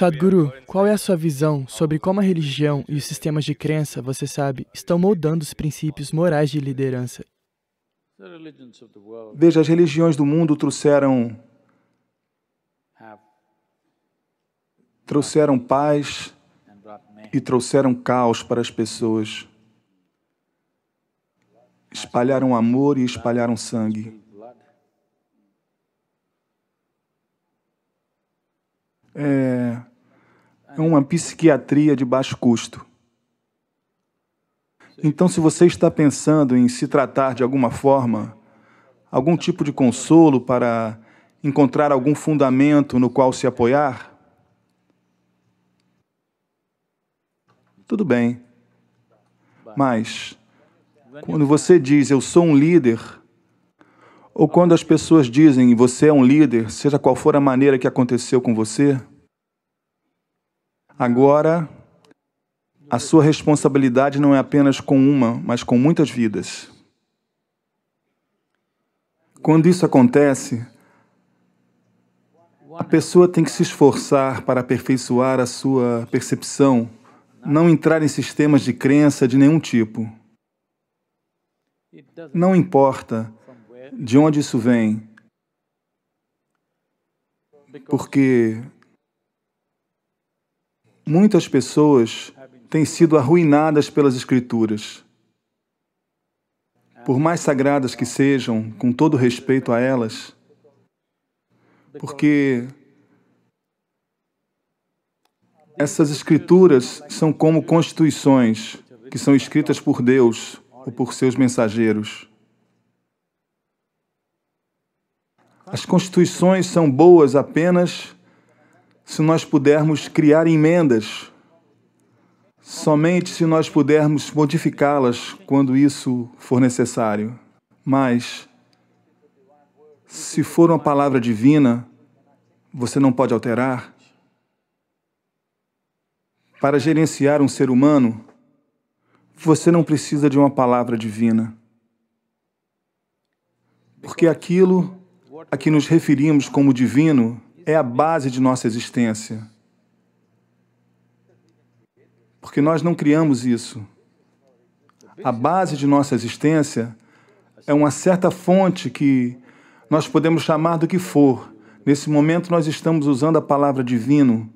Sadhguru, qual é a sua visão sobre como a religião e os sistemas de crença, você sabe, estão moldando os princípios morais de liderança? Veja, as religiões do mundo trouxeram trouxeram paz e trouxeram caos para as pessoas. Espalharam amor e espalharam sangue. É, é uma psiquiatria de baixo custo. Então, se você está pensando em se tratar de alguma forma, algum tipo de consolo para encontrar algum fundamento no qual se apoiar, tudo bem. Mas, quando você diz eu sou um líder, ou quando as pessoas dizem você é um líder, seja qual for a maneira que aconteceu com você, Agora, a sua responsabilidade não é apenas com uma, mas com muitas vidas. Quando isso acontece, a pessoa tem que se esforçar para aperfeiçoar a sua percepção, não entrar em sistemas de crença de nenhum tipo. Não importa de onde isso vem, porque Muitas pessoas têm sido arruinadas pelas Escrituras. Por mais sagradas que sejam, com todo respeito a elas, porque essas escrituras são como constituições que são escritas por Deus ou por seus mensageiros. As constituições são boas apenas se nós pudermos criar emendas, somente se nós pudermos modificá-las quando isso for necessário. Mas, se for uma palavra divina, você não pode alterar. Para gerenciar um ser humano, você não precisa de uma palavra divina. Porque aquilo a que nos referimos como divino é a base de nossa existência. Porque nós não criamos isso. A base de nossa existência é uma certa fonte que nós podemos chamar do que for. Nesse momento, nós estamos usando a palavra divino.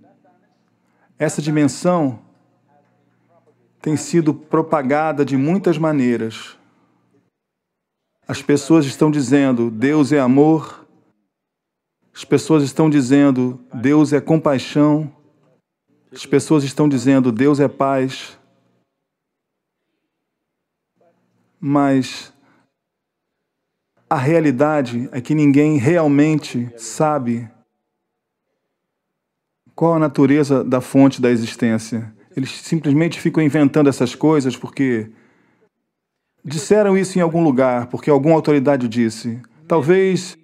Essa dimensão tem sido propagada de muitas maneiras. As pessoas estão dizendo: Deus é amor, as pessoas estão dizendo: Deus é compaixão. As pessoas estão dizendo: Deus é paz. Mas a realidade é que ninguém realmente sabe qual a natureza da fonte da existência. Eles simplesmente ficam inventando essas coisas porque disseram isso em algum lugar, porque alguma autoridade disse. Talvez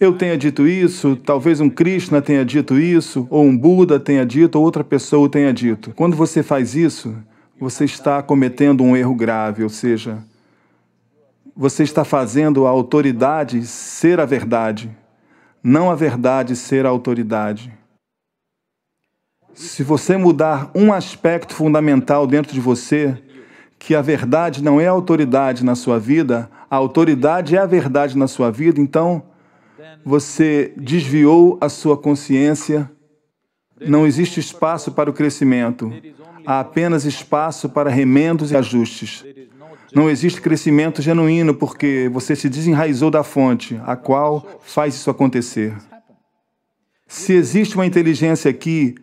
eu tenha dito isso, talvez um Krishna tenha dito isso, ou um Buda tenha dito, ou outra pessoa tenha dito. Quando você faz isso, você está cometendo um erro grave, ou seja, você está fazendo a autoridade ser a verdade, não a verdade ser a autoridade. Se você mudar um aspecto fundamental dentro de você, que a verdade não é a autoridade na sua vida, a autoridade é a verdade na sua vida, então você desviou a sua consciência. Não existe espaço para o crescimento. Há apenas espaço para remendos e ajustes. Não existe crescimento genuíno porque você se desenraizou da fonte, a qual faz isso acontecer. Se existe uma inteligência aqui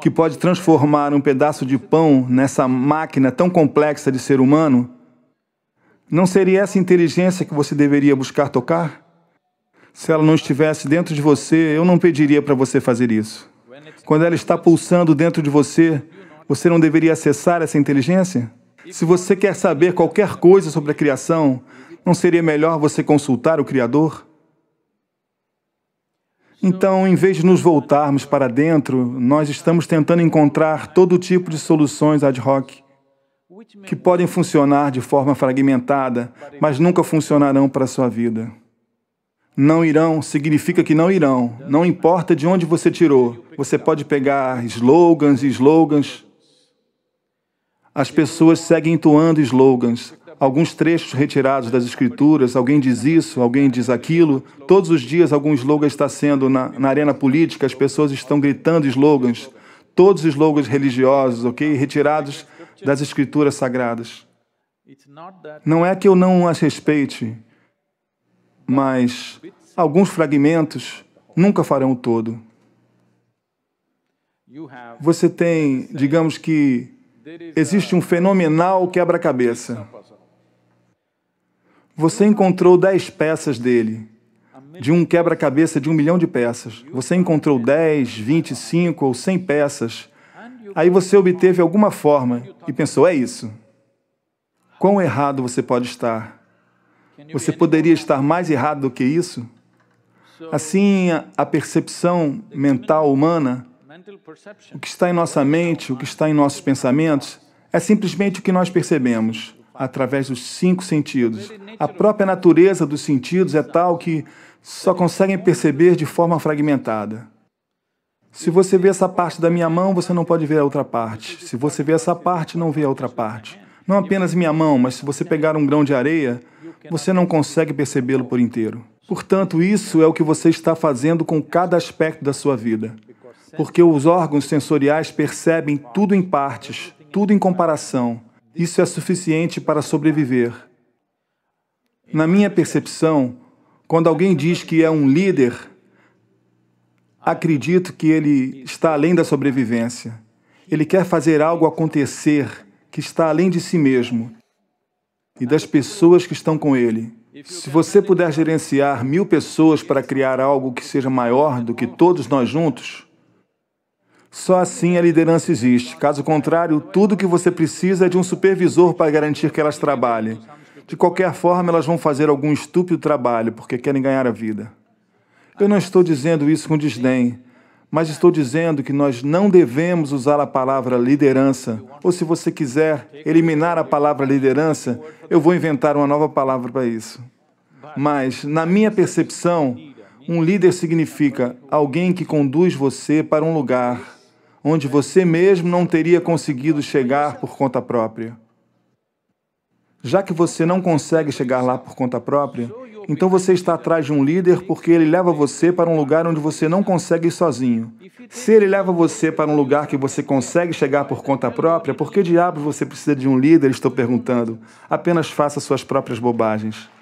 que pode transformar um pedaço de pão nessa máquina tão complexa de ser humano, não seria essa inteligência que você deveria buscar tocar? Se ela não estivesse dentro de você, eu não pediria para você fazer isso. Quando ela está pulsando dentro de você, você não deveria acessar essa inteligência? Se você quer saber qualquer coisa sobre a criação, não seria melhor você consultar o Criador? Então, em vez de nos voltarmos para dentro, nós estamos tentando encontrar todo tipo de soluções ad hoc que podem funcionar de forma fragmentada, mas nunca funcionarão para a sua vida. Não irão significa que não irão. Não importa de onde você tirou. Você pode pegar slogans e slogans. As pessoas seguem entoando slogans. Alguns trechos retirados das escrituras, alguém diz isso, alguém diz aquilo. Todos os dias algum slogan está sendo na, na arena política, as pessoas estão gritando slogans. Todos os slogans religiosos, ok? Retirados das escrituras sagradas. Não é que eu não as respeite mas alguns fragmentos nunca farão o todo. Você tem, digamos que, existe um fenomenal quebra-cabeça. Você encontrou dez peças dele, de um quebra-cabeça de um milhão de peças. Você encontrou 10, 25 ou 100 peças. Aí você obteve alguma forma e pensou: é isso. Quão errado você pode estar? Você poderia estar mais errado do que isso? Assim, a percepção mental humana, o que está em nossa mente, o que está em nossos pensamentos, é simplesmente o que nós percebemos através dos cinco sentidos. A própria natureza dos sentidos é tal que só conseguem perceber de forma fragmentada. Se você vê essa parte da minha mão, você não pode ver a outra parte. Se você vê essa parte, não vê a outra parte. Não apenas minha mão, mas se você pegar um grão de areia, você não consegue percebê-lo por inteiro. Portanto, isso é o que você está fazendo com cada aspecto da sua vida. Porque os órgãos sensoriais percebem tudo em partes, tudo em comparação. Isso é suficiente para sobreviver. Na minha percepção, quando alguém diz que é um líder, acredito que ele está além da sobrevivência. Ele quer fazer algo acontecer que está além de si mesmo e das pessoas que estão com ele. Se você puder gerenciar mil pessoas para criar algo que seja maior do que todos nós juntos, só assim a liderança existe. Caso contrário, tudo que você precisa é de um supervisor para garantir que elas trabalhem. De qualquer forma, elas vão fazer algum estúpido trabalho porque querem ganhar a vida. Eu não estou dizendo isso com desdém. Mas estou dizendo que nós não devemos usar a palavra liderança. Ou se você quiser eliminar a palavra liderança, eu vou inventar uma nova palavra para isso. Mas, na minha percepção, um líder significa alguém que conduz você para um lugar onde você mesmo não teria conseguido chegar por conta própria. Já que você não consegue chegar lá por conta própria, então você está atrás de um líder porque ele leva você para um lugar onde você não consegue ir sozinho. Se ele leva você para um lugar que você consegue chegar por conta própria, por que diabos você precisa de um líder? Estou perguntando. Apenas faça suas próprias bobagens.